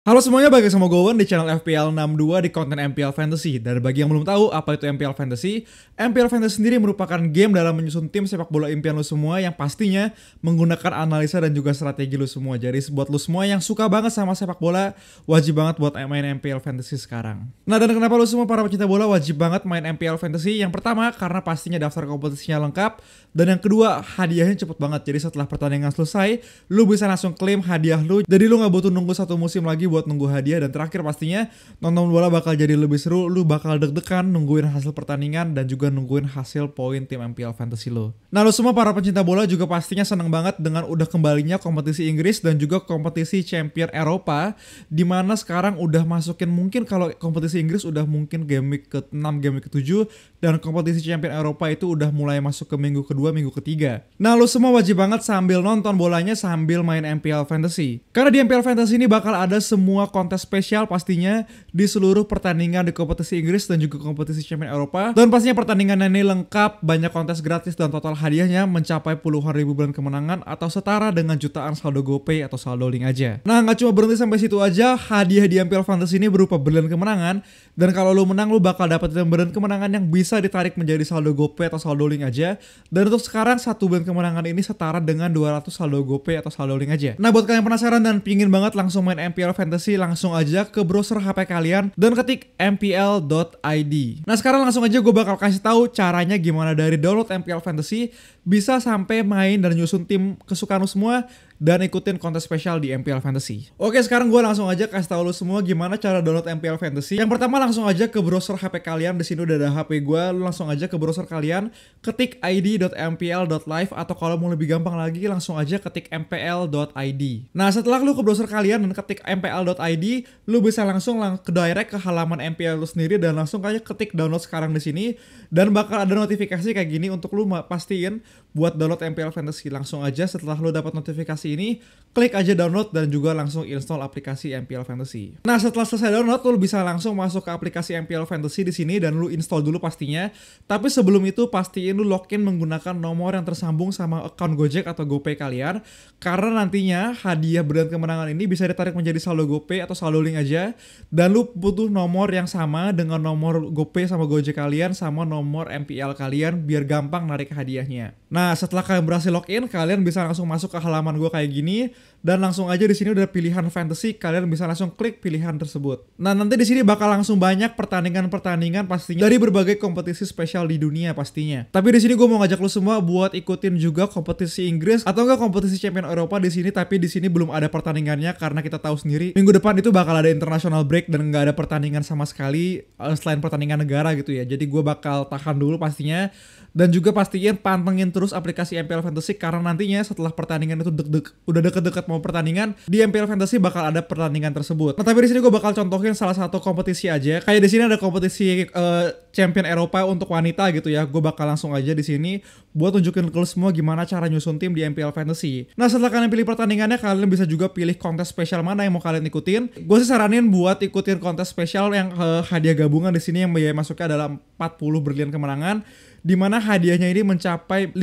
Halo semuanya, balik sama gowen di channel FPL 62 di konten MPL Fantasy. Dan bagi yang belum tahu apa itu MPL Fantasy, MPL Fantasy sendiri merupakan game dalam menyusun tim sepak bola impian lo semua yang pastinya menggunakan analisa dan juga strategi lo semua. Jadi buat lo semua yang suka banget sama sepak bola, wajib banget buat main MPL Fantasy sekarang. Nah dan kenapa lo semua para pecinta bola wajib banget main MPL Fantasy? Yang pertama karena pastinya daftar kompetisinya lengkap dan yang kedua hadiahnya cepet banget. Jadi setelah pertandingan selesai, lo bisa langsung klaim hadiah lo. Jadi lo gak butuh nunggu satu musim lagi buat nunggu hadiah dan terakhir pastinya nonton bola bakal jadi lebih seru, lu bakal deg-degan nungguin hasil pertandingan dan juga nungguin hasil poin tim MPL Fantasy lo. Nah, lo semua para pencinta bola juga pastinya seneng banget dengan udah kembalinya kompetisi Inggris dan juga kompetisi Champion Eropa dimana sekarang udah masukin mungkin kalau kompetisi Inggris udah mungkin game ke-6, game ke-7 dan kompetisi Champion Eropa itu udah mulai masuk ke minggu kedua, minggu ketiga. Nah, lo semua wajib banget sambil nonton bolanya sambil main MPL Fantasy. Karena di MPL Fantasy ini bakal ada semua kontes spesial pastinya di seluruh pertandingan di kompetisi Inggris dan juga kompetisi Champion Eropa. Dan pastinya pertandingan ini lengkap, banyak kontes gratis dan total hadiahnya mencapai puluhan ribu bulan kemenangan atau setara dengan jutaan saldo GoPay atau saldo link aja. Nah, nggak cuma berhenti sampai situ aja, hadiah di MPL Fantasy ini berupa bulan kemenangan dan kalau lo menang lo bakal dapat bulan kemenangan yang bisa ditarik menjadi saldo GoPay atau saldo link aja. Dan untuk sekarang satu bulan kemenangan ini setara dengan 200 saldo GoPay atau saldo link aja. Nah, buat kalian penasaran dan pingin banget langsung main MPL Fantasy Fantasy langsung aja ke browser HP kalian dan ketik mpl.id. Nah sekarang langsung aja gue bakal kasih tahu caranya gimana dari download MPL Fantasy bisa sampai main dan nyusun tim kesukaan lu semua dan ikutin konten spesial di MPL Fantasy. Oke, sekarang gue langsung aja kasih tau lo semua gimana cara download MPL Fantasy. Yang pertama langsung aja ke browser HP kalian. Di sini udah ada HP gue, lo langsung aja ke browser kalian, ketik id.mpl.live atau kalau mau lebih gampang lagi langsung aja ketik mpl.id. Nah, setelah lo ke browser kalian dan ketik mpl.id, lo bisa langsung lang ke direct ke halaman MPL lo sendiri dan langsung aja ketik download sekarang di sini dan bakal ada notifikasi kayak gini untuk lo pastiin buat download MPL Fantasy langsung aja setelah lo dapat notifikasi ini, klik aja download dan juga langsung install aplikasi MPL Fantasy. Nah, setelah selesai download, lu bisa langsung masuk ke aplikasi MPL Fantasy di sini dan lu install dulu pastinya. Tapi sebelum itu, pastiin lu login menggunakan nomor yang tersambung sama account Gojek atau GoPay kalian. Karena nantinya hadiah berlian kemenangan ini bisa ditarik menjadi saldo GoPay atau saldo link aja. Dan lu butuh nomor yang sama dengan nomor GoPay sama Gojek kalian sama nomor MPL kalian biar gampang narik hadiahnya. Nah setelah kalian berhasil login, kalian bisa langsung masuk ke halaman gue kayak gini dan langsung aja di sini udah pilihan fantasy kalian bisa langsung klik pilihan tersebut. Nah, nanti di sini bakal langsung banyak pertandingan-pertandingan pastinya dari berbagai kompetisi spesial di dunia pastinya. Tapi di sini gue mau ngajak lo semua buat ikutin juga kompetisi Inggris atau enggak kompetisi Champion Eropa di sini tapi di sini belum ada pertandingannya karena kita tahu sendiri minggu depan itu bakal ada international break dan nggak ada pertandingan sama sekali eh, selain pertandingan negara gitu ya. Jadi gue bakal tahan dulu pastinya dan juga pastinya pantengin terus aplikasi MPL Fantasy karena nantinya setelah pertandingan itu deg-deg udah deket-deket mau pertandingan di MPL Fantasy bakal ada pertandingan tersebut. Nah, tapi di sini gue bakal contohin salah satu kompetisi aja. Kayak di sini ada kompetisi uh, Champion Eropa untuk wanita gitu ya. Gue bakal langsung aja di sini buat tunjukin ke semua gimana cara nyusun tim di MPL Fantasy. Nah, setelah kalian pilih pertandingannya, kalian bisa juga pilih kontes spesial mana yang mau kalian ikutin. Gue sih saranin buat ikutin kontes spesial yang uh, hadiah gabungan di sini yang biaya masuknya adalah 40 berlian kemenangan di mana hadiahnya ini mencapai 5000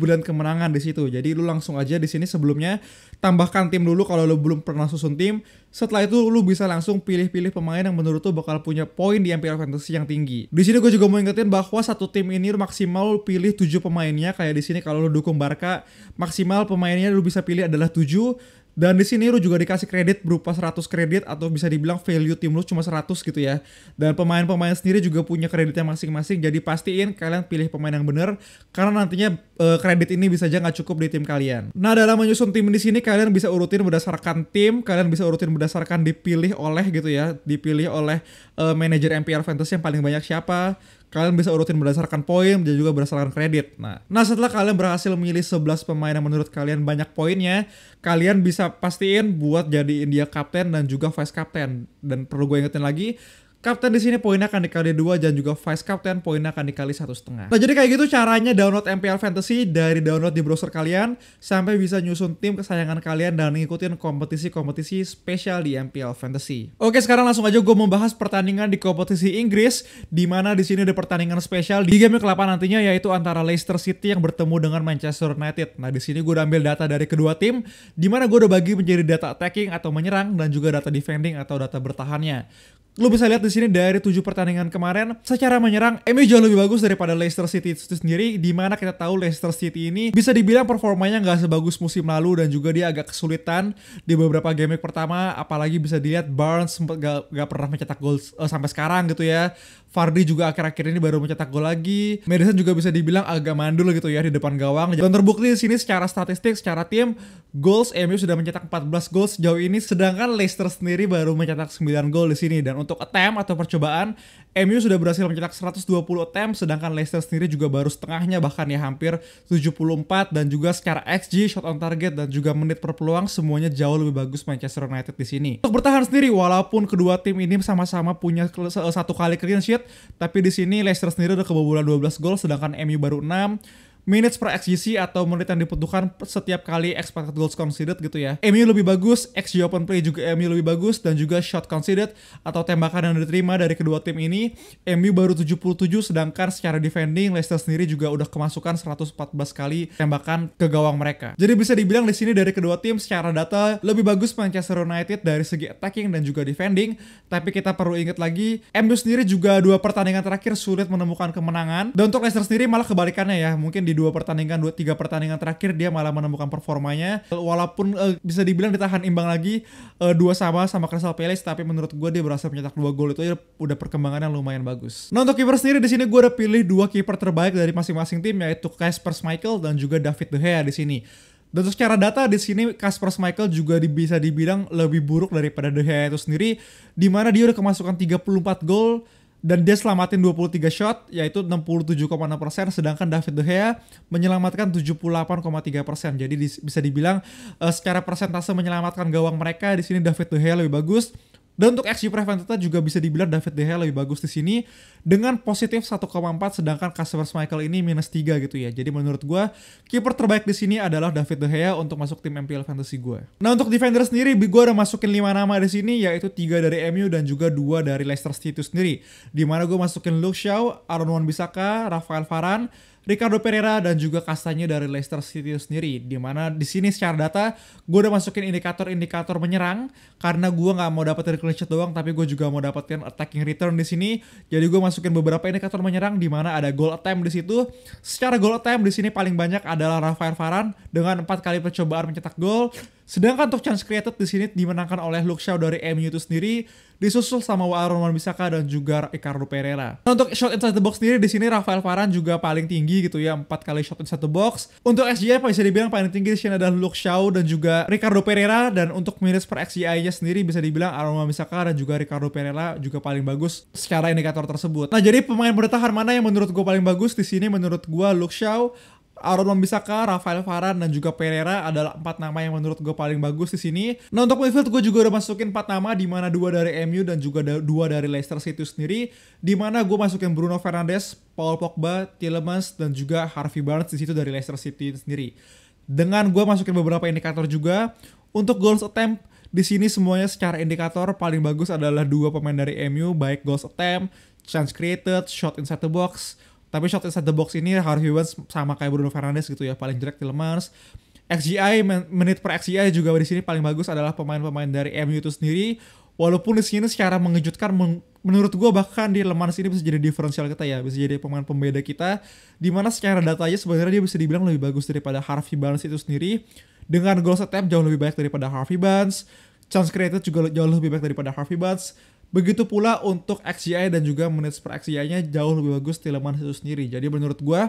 bulan kemenangan di situ. Jadi lu langsung aja di sini sebelumnya tambahkan tim dulu kalau lu belum pernah susun tim. Setelah itu lu bisa langsung pilih-pilih pemain yang menurut lu bakal punya poin di MPL Fantasy yang tinggi. Di sini gue juga mau ingetin bahwa satu tim ini lu maksimal pilih 7 pemainnya kayak di sini kalau lu dukung Barca maksimal pemainnya lu bisa pilih adalah 7 dan di sini lu juga dikasih kredit berupa 100 kredit atau bisa dibilang value tim lu cuma 100 gitu ya. Dan pemain-pemain sendiri juga punya kreditnya masing-masing. Jadi pastiin kalian pilih pemain yang bener karena nantinya e, kredit ini bisa aja nggak cukup di tim kalian. Nah dalam menyusun tim di sini kalian bisa urutin berdasarkan tim, kalian bisa urutin berdasarkan dipilih oleh gitu ya, dipilih oleh e, manajer MPR Fantasy yang paling banyak siapa. Kalian bisa urutin berdasarkan poin dan juga berdasarkan kredit. Nah, nah setelah kalian berhasil memilih 11 pemain yang menurut kalian banyak poinnya, kalian bisa pastiin buat jadi India captain dan juga vice captain. Dan perlu gue ingetin lagi, Kapten di sini poinnya akan dikali 2 dan juga Vice Captain poinnya akan dikali satu setengah. Nah jadi kayak gitu caranya download MPL Fantasy dari download di browser kalian sampai bisa nyusun tim kesayangan kalian dan ngikutin kompetisi-kompetisi spesial di MPL Fantasy. Oke sekarang langsung aja gue membahas pertandingan di kompetisi Inggris di mana di sini ada pertandingan spesial di game yang ke-8 nantinya yaitu antara Leicester City yang bertemu dengan Manchester United. Nah di sini gue udah ambil data dari kedua tim di mana gue udah bagi menjadi data attacking atau menyerang dan juga data defending atau data bertahannya lu bisa lihat di sini dari tujuh pertandingan kemarin secara menyerang MU jauh lebih bagus daripada Leicester City itu sendiri di mana kita tahu Leicester City ini bisa dibilang performanya nggak sebagus musim lalu dan juga dia agak kesulitan di beberapa game pertama apalagi bisa dilihat Barnes sempat gak, pernah mencetak gol uh, eh, sampai sekarang gitu ya Fardi juga akhir-akhir ini baru mencetak gol lagi. Madison juga bisa dibilang agak mandul gitu ya di depan gawang. Dan terbukti di sini secara statistik, secara tim, goals MU sudah mencetak 14 gol sejauh ini. Sedangkan Leicester sendiri baru mencetak 9 gol di sini. Dan untuk attempt atau percobaan, MU sudah berhasil mencetak 120 attempt sedangkan Leicester sendiri juga baru setengahnya bahkan ya hampir 74 dan juga secara XG shot on target dan juga menit per peluang semuanya jauh lebih bagus Manchester United di sini. Untuk bertahan sendiri walaupun kedua tim ini sama-sama punya satu kali clean sheet tapi di sini Leicester sendiri udah kebobolan 12 gol sedangkan MU baru 6 minutes per XGC atau menit yang dibutuhkan setiap kali expected goals considered gitu ya. MU lebih bagus, XG open play juga MU lebih bagus dan juga shot considered atau tembakan yang diterima dari kedua tim ini. MU baru 77 sedangkan secara defending Leicester sendiri juga udah kemasukan 114 kali tembakan ke gawang mereka. Jadi bisa dibilang di sini dari kedua tim secara data lebih bagus Manchester United dari segi attacking dan juga defending, tapi kita perlu ingat lagi MU sendiri juga dua pertandingan terakhir sulit menemukan kemenangan dan untuk Leicester sendiri malah kebalikannya ya. Mungkin di di dua pertandingan dua tiga pertandingan terakhir dia malah menemukan performanya walaupun uh, bisa dibilang ditahan imbang lagi uh, dua sama sama Crystal Palace tapi menurut gue dia berhasil mencetak dua gol itu ya udah perkembangan yang lumayan bagus. Nah untuk kiper sendiri di sini gue udah pilih dua kiper terbaik dari masing-masing tim yaitu Kasper Michael dan juga David de Gea di sini. Dan secara data di sini Kasper Michael juga bisa dibilang lebih buruk daripada De Gea itu sendiri di mana dia udah kemasukan 34 gol dan dia selamatin 23 shot yaitu 67,6% sedangkan David De Gea menyelamatkan 78,3%. Jadi bisa dibilang uh, secara persentase menyelamatkan gawang mereka di sini David De Gea lebih bagus dan untuk XG Preventata juga bisa dibilang David De Gea lebih bagus di sini dengan positif 1,4 sedangkan Casemiro Michael ini minus 3 gitu ya. Jadi menurut gue kiper terbaik di sini adalah David De Gea untuk masuk tim MPL Fantasy gue. Nah untuk defender sendiri gue udah masukin 5 nama di sini yaitu 3 dari MU dan juga 2 dari Leicester City itu sendiri. mana gue masukin Luke Shaw, Aaron Wan-Bissaka, Rafael Varane, Ricardo Pereira dan juga kastanya dari Leicester City itu sendiri di mana di sini secara data gue udah masukin indikator-indikator menyerang karena gue nggak mau dapetin clean sheet doang tapi gue juga mau dapatkan attacking return di sini. Jadi gue masukin beberapa indikator menyerang di mana ada goal attempt di situ. Secara goal attempt di sini paling banyak adalah Rafael Varane dengan empat kali percobaan mencetak gol. Sedangkan untuk chance created di sini dimenangkan oleh Luke Shaw dari MU itu sendiri, disusul sama Aaron Wan Bisaka dan juga Ricardo Pereira. Nah, untuk shot inside the box sendiri di sini Rafael Varane juga paling tinggi gitu ya, 4 kali shot inside the box. Untuk XGI bisa dibilang paling tinggi di sini adalah Luke Shaw dan juga Ricardo Pereira dan untuk minutes per XGI-nya sendiri bisa dibilang Aaron Wan Bisaka dan juga Ricardo Pereira juga paling bagus secara indikator tersebut. Nah, jadi pemain bertahan mana yang menurut gue paling bagus di sini menurut gue Luke Shaw, Aaron Wan-Bissaka, Rafael Varane dan juga Pereira adalah empat nama yang menurut gue paling bagus di sini. Nah untuk midfield gue juga udah masukin empat nama di mana dua dari MU dan juga dua dari Leicester City sendiri. Di mana gue masukin Bruno Fernandes, Paul Pogba, Tielemans dan juga Harvey Barnes di situ dari Leicester City sendiri. Dengan gue masukin beberapa indikator juga untuk goals attempt di sini semuanya secara indikator paling bagus adalah dua pemain dari MU baik goals attempt, chance created, shot inside the box, tapi shot inside the box ini Harvey Barnes sama kayak Bruno Fernandes gitu ya, paling jelek di lemans, XGI menit per XGI juga di sini paling bagus adalah pemain-pemain dari MU itu sendiri. Walaupun di sini secara mengejutkan menurut gue bahkan di Lemans ini bisa jadi diferensial kita ya, bisa jadi pemain pembeda kita dimana secara data datanya sebenarnya dia bisa dibilang lebih bagus daripada Harvey Barnes itu sendiri. Dengan goal attempt jauh lebih banyak daripada Harvey Barnes, chance created juga jauh lebih baik daripada Harvey Barnes Begitu pula untuk XGI dan juga menit per XGI-nya jauh lebih bagus Tillman itu sendiri. Jadi menurut gue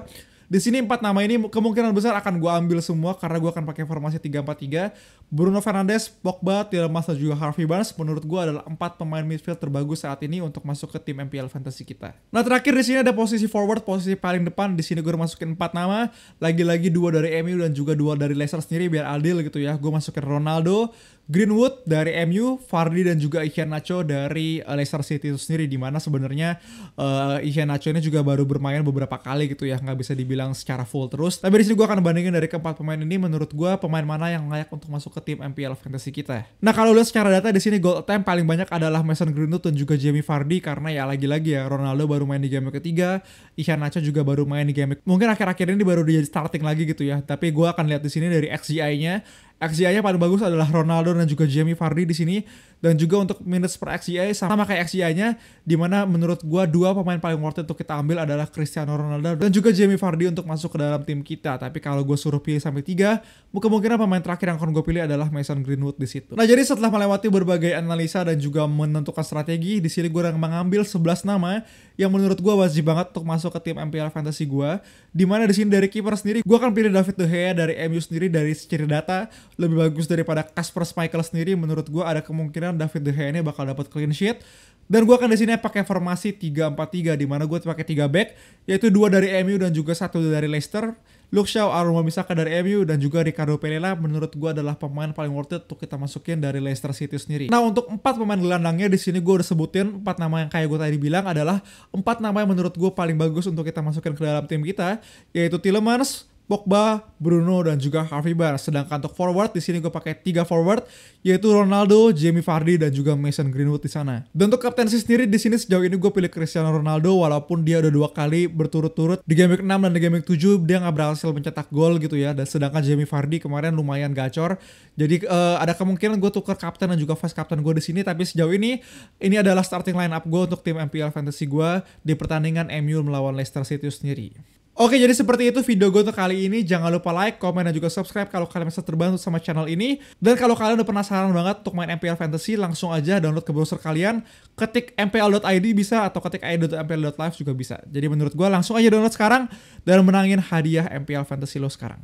di sini empat nama ini kemungkinan besar akan gue ambil semua karena gue akan pakai formasi 3-4-3. Bruno Fernandes, Pogba, Tillman dan juga Harvey Barnes menurut gue adalah empat pemain midfield terbagus saat ini untuk masuk ke tim MPL Fantasy kita. Nah terakhir di sini ada posisi forward, posisi paling depan. Di sini gue masukin empat nama, lagi-lagi dua dari MU dan juga dua dari Leicester sendiri biar adil gitu ya. Gue masukin Ronaldo, Greenwood dari MU, Fardi dan juga Ian Nacho dari Leicester City itu sendiri di mana sebenarnya uh, eh, Ian Nacho ini juga baru bermain beberapa kali gitu ya, nggak bisa dibilang secara full terus. Tapi di sini gue akan bandingin dari keempat pemain ini menurut gue pemain mana yang layak untuk masuk ke tim MPL Fantasy kita. Ya. Nah, kalau lihat secara data di sini gol attempt paling banyak adalah Mason Greenwood dan juga Jamie Vardy karena ya lagi-lagi ya Ronaldo baru main di game ketiga, Ian Nacho juga baru main di game mungkin akhir-akhir ini baru dia starting lagi gitu ya. Tapi gue akan lihat di sini dari XGI-nya Aksi ayah paling bagus adalah Ronaldo dan juga Jamie Vardy di sini dan juga untuk minus per XGI sama kayak XGI-nya dimana menurut gua dua pemain paling worth it untuk kita ambil adalah Cristiano Ronaldo dan juga Jamie Vardy untuk masuk ke dalam tim kita tapi kalau gue suruh pilih sampai tiga kemungkinan pemain terakhir yang akan gue pilih adalah Mason Greenwood di situ nah jadi setelah melewati berbagai analisa dan juga menentukan strategi di sini gue mengambil 11 nama yang menurut gue wajib banget untuk masuk ke tim MPL Fantasy gue dimana di sini dari kiper sendiri gue akan pilih David De Gea dari MU sendiri dari secara data lebih bagus daripada Kasper Schmeichel sendiri menurut gue ada kemungkinan kemungkinan David De Gea ini bakal dapat clean sheet. Dan gue akan di sini pakai formasi 3-4-3 di mana gue pakai 3 back yaitu dua dari MU dan juga satu dari Leicester. Luke Shaw, Aruma Misaka dari MU dan juga Ricardo Pereira menurut gue adalah pemain paling worth it untuk kita masukin dari Leicester City sendiri. Nah untuk empat pemain gelandangnya di sini gue udah sebutin empat nama yang kayak gue tadi bilang adalah empat nama yang menurut gue paling bagus untuk kita masukin ke dalam tim kita yaitu Tillemans, Pogba, Bruno, dan juga Harvey Barnes. Sedangkan untuk forward, di sini gue pakai tiga forward, yaitu Ronaldo, Jamie Vardy, dan juga Mason Greenwood di sana. Dan untuk kaptensi sendiri, di sini sejauh ini gue pilih Cristiano Ronaldo, walaupun dia udah dua kali berturut-turut. Di game week 6 dan di game week 7, dia nggak berhasil mencetak gol gitu ya. Dan sedangkan Jamie Vardy kemarin lumayan gacor. Jadi uh, ada kemungkinan gue tuker kapten dan juga vice kapten gue di sini. Tapi sejauh ini, ini adalah starting line up gue untuk tim MPL Fantasy gue di pertandingan MU melawan Leicester City sendiri. Oke, jadi seperti itu video gue untuk kali ini. Jangan lupa like, komen, dan juga subscribe kalau kalian bisa terbantu sama channel ini. Dan kalau kalian udah penasaran banget untuk main MPL Fantasy, langsung aja download ke browser kalian. Ketik mpl.id bisa, atau ketik id.mpl.live juga bisa. Jadi menurut gue langsung aja download sekarang dan menangin hadiah MPL Fantasy lo sekarang.